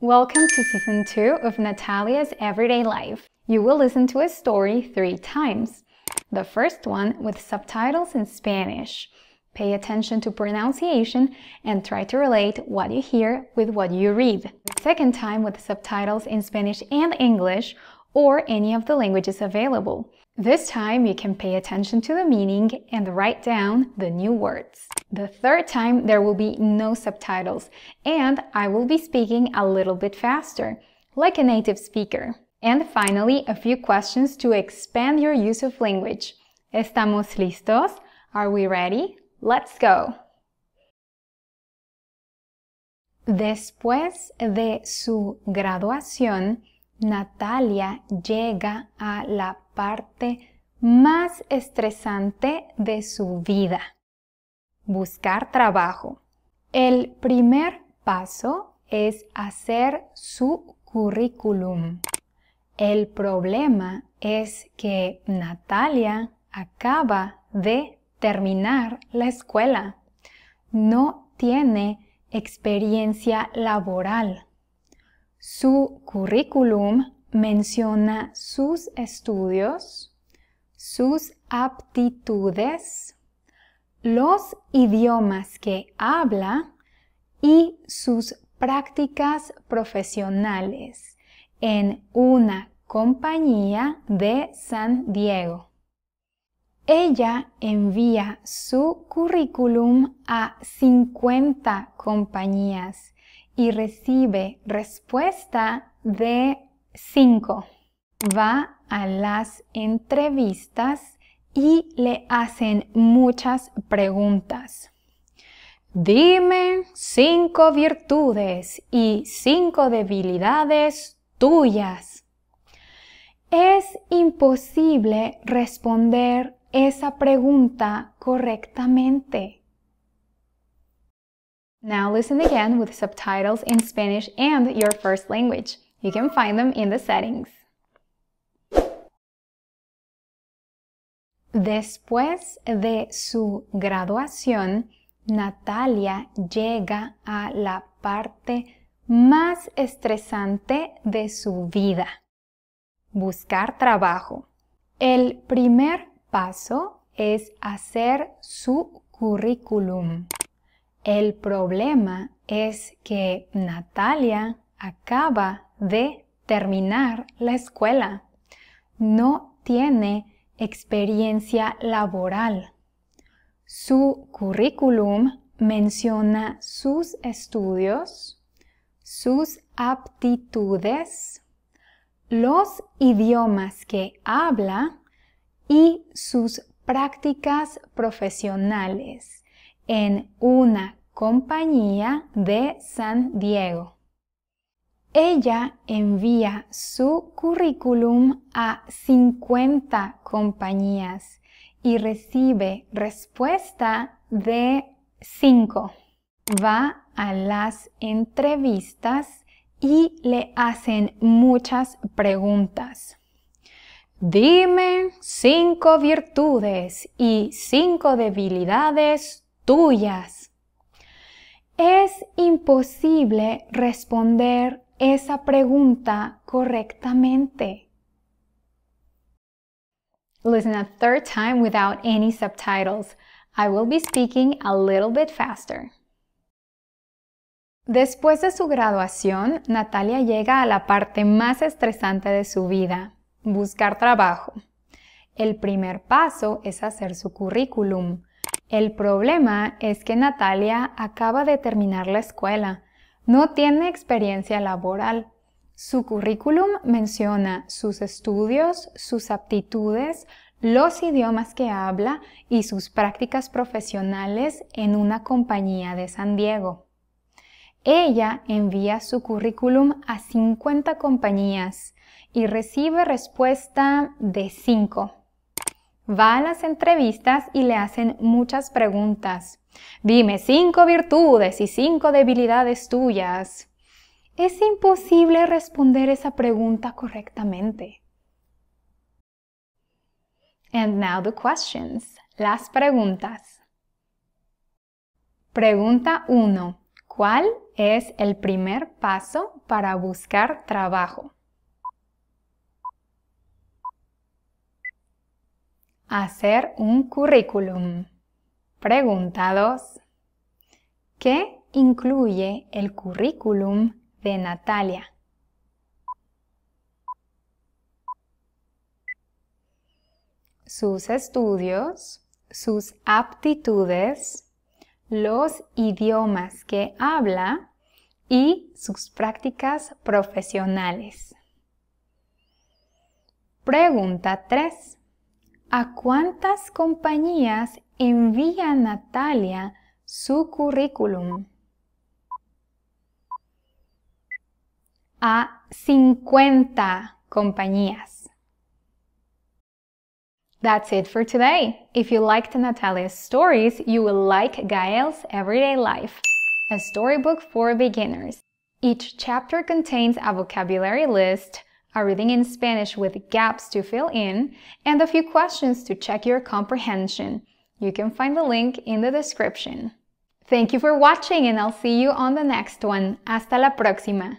Welcome to season 2 of Natalia's Everyday Life. You will listen to a story three times. The first one with subtitles in Spanish. Pay attention to pronunciation and try to relate what you hear with what you read. Second time with subtitles in Spanish and English or any of the languages available. This time you can pay attention to the meaning and write down the new words. The third time, there will be no subtitles, and I will be speaking a little bit faster, like a native speaker. And finally, a few questions to expand your use of language. ¿Estamos listos? Are we ready? Let's go! Después de su graduación, Natalia llega a la parte más estresante de su vida. buscar trabajo. El primer paso es hacer su currículum. El problema es que Natalia acaba de terminar la escuela. No tiene experiencia laboral. Su currículum menciona sus estudios, sus aptitudes, los idiomas que habla y sus prácticas profesionales en una compañía de San Diego. Ella envía su currículum a 50 compañías y recibe respuesta de 5. Va a las entrevistas y le hacen muchas preguntas. Dime cinco virtudes y cinco debilidades tuyas. Es imposible responder esa pregunta correctamente. Now listen again with subtitles in Spanish and your first language. You can find them in the settings. Después de su graduación, Natalia llega a la parte más estresante de su vida, buscar trabajo. El primer paso es hacer su currículum. El problema es que Natalia acaba de terminar la escuela. No tiene experiencia laboral. Su currículum menciona sus estudios, sus aptitudes, los idiomas que habla y sus prácticas profesionales en una compañía de San Diego ella envía su currículum a 50 compañías y recibe respuesta de 5. Va a las entrevistas y le hacen muchas preguntas. Dime cinco virtudes y cinco debilidades tuyas. Es imposible responder esa pregunta correctamente. Listen a third time without any subtitles. I will be speaking a little bit faster. Después de su graduación, Natalia llega a la parte más estresante de su vida, buscar trabajo. El primer paso es hacer su currículum. El problema es que Natalia acaba de terminar la escuela no tiene experiencia laboral. Su currículum menciona sus estudios, sus aptitudes, los idiomas que habla y sus prácticas profesionales en una compañía de San Diego. Ella envía su currículum a 50 compañías y recibe respuesta de 5. Va a las entrevistas y le hacen muchas preguntas. Dime cinco virtudes y cinco debilidades tuyas. Es imposible responder esa pregunta correctamente. And now the questions. Las preguntas. Pregunta 1. ¿Cuál es el primer paso para buscar trabajo? Hacer un currículum. Pregunta 2. ¿qué incluye el currículum de Natalia? Sus estudios, sus aptitudes, los idiomas que habla y sus prácticas profesionales. Pregunta 3. ¿A cuántas compañías Envía a Natalia su currículum a 50 compañías. That's it for today. If you liked Natalia's stories, you will like Gael's Everyday Life, a storybook for beginners. Each chapter contains a vocabulary list, a reading in Spanish with gaps to fill in, and a few questions to check your comprehension. You can find the link in the description. Thank you for watching and I'll see you on the next one. Hasta la próxima!